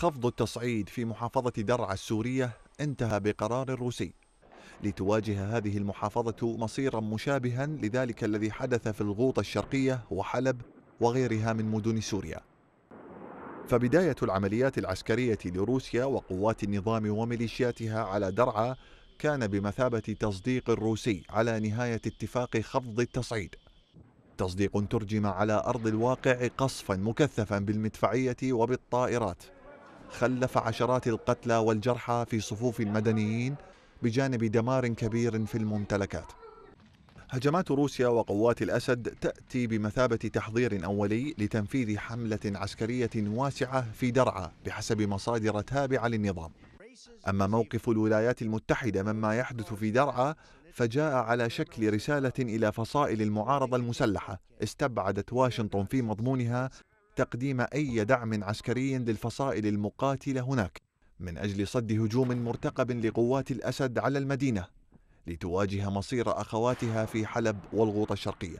خفض التصعيد في محافظة درعا السورية انتهى بقرار روسي لتواجه هذه المحافظة مصيرا مشابها لذلك الذي حدث في الغوطة الشرقية وحلب وغيرها من مدن سوريا فبداية العمليات العسكرية لروسيا وقوات النظام وميليشياتها على درعا كان بمثابة تصديق الروسي على نهاية اتفاق خفض التصعيد تصديق ترجم على أرض الواقع قصفا مكثفا بالمدفعية وبالطائرات خلف عشرات القتلى والجرحى في صفوف المدنيين بجانب دمار كبير في الممتلكات هجمات روسيا وقوات الأسد تأتي بمثابة تحضير أولي لتنفيذ حملة عسكرية واسعة في درعا بحسب مصادر تابعة للنظام أما موقف الولايات المتحدة مما يحدث في درعا فجاء على شكل رسالة إلى فصائل المعارضة المسلحة استبعدت واشنطن في مضمونها تقديم أي دعم عسكري للفصائل المقاتلة هناك من أجل صد هجوم مرتقب لقوات الأسد على المدينة لتواجه مصير أخواتها في حلب والغوطة الشرقية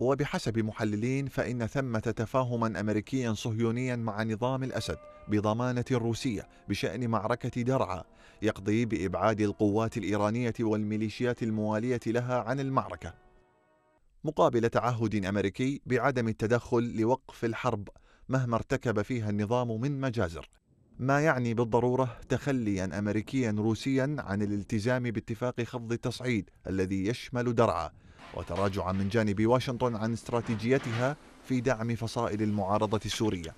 وبحسب محللين فإن ثمة تفاهما أمريكيا صهيونيا مع نظام الأسد بضمانة روسية بشأن معركة درعا يقضي بإبعاد القوات الإيرانية والميليشيات الموالية لها عن المعركة مقابل تعهد أمريكي بعدم التدخل لوقف الحرب مهما ارتكب فيها النظام من مجازر ما يعني بالضرورة تخليا أمريكيا روسيا عن الالتزام باتفاق خفض التصعيد الذي يشمل درعا وتراجعا من جانب واشنطن عن استراتيجيتها في دعم فصائل المعارضة السورية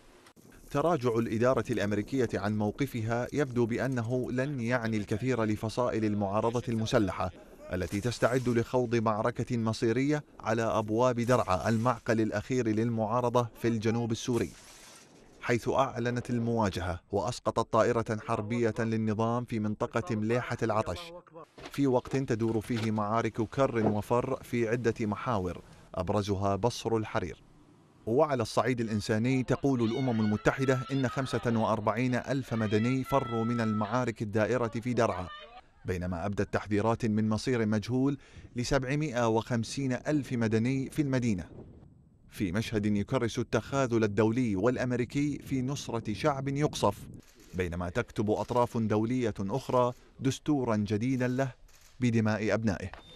تراجع الإدارة الأمريكية عن موقفها يبدو بأنه لن يعني الكثير لفصائل المعارضة المسلحة التي تستعد لخوض معركة مصيرية على أبواب درعا المعقل الأخير للمعارضة في الجنوب السوري حيث أعلنت المواجهة وأسقطت طائرة حربية للنظام في منطقة مليحة العطش في وقت تدور فيه معارك كر وفر في عدة محاور أبرزها بصر الحرير وعلى الصعيد الإنساني تقول الأمم المتحدة إن 45 ألف مدني فروا من المعارك الدائرة في درعا بينما أبدت تحذيرات من مصير مجهول ل 750 ألف مدني في المدينة في مشهد يكرس التخاذل الدولي والأمريكي في نصرة شعب يقصف بينما تكتب أطراف دولية أخرى دستورا جديدا له بدماء أبنائه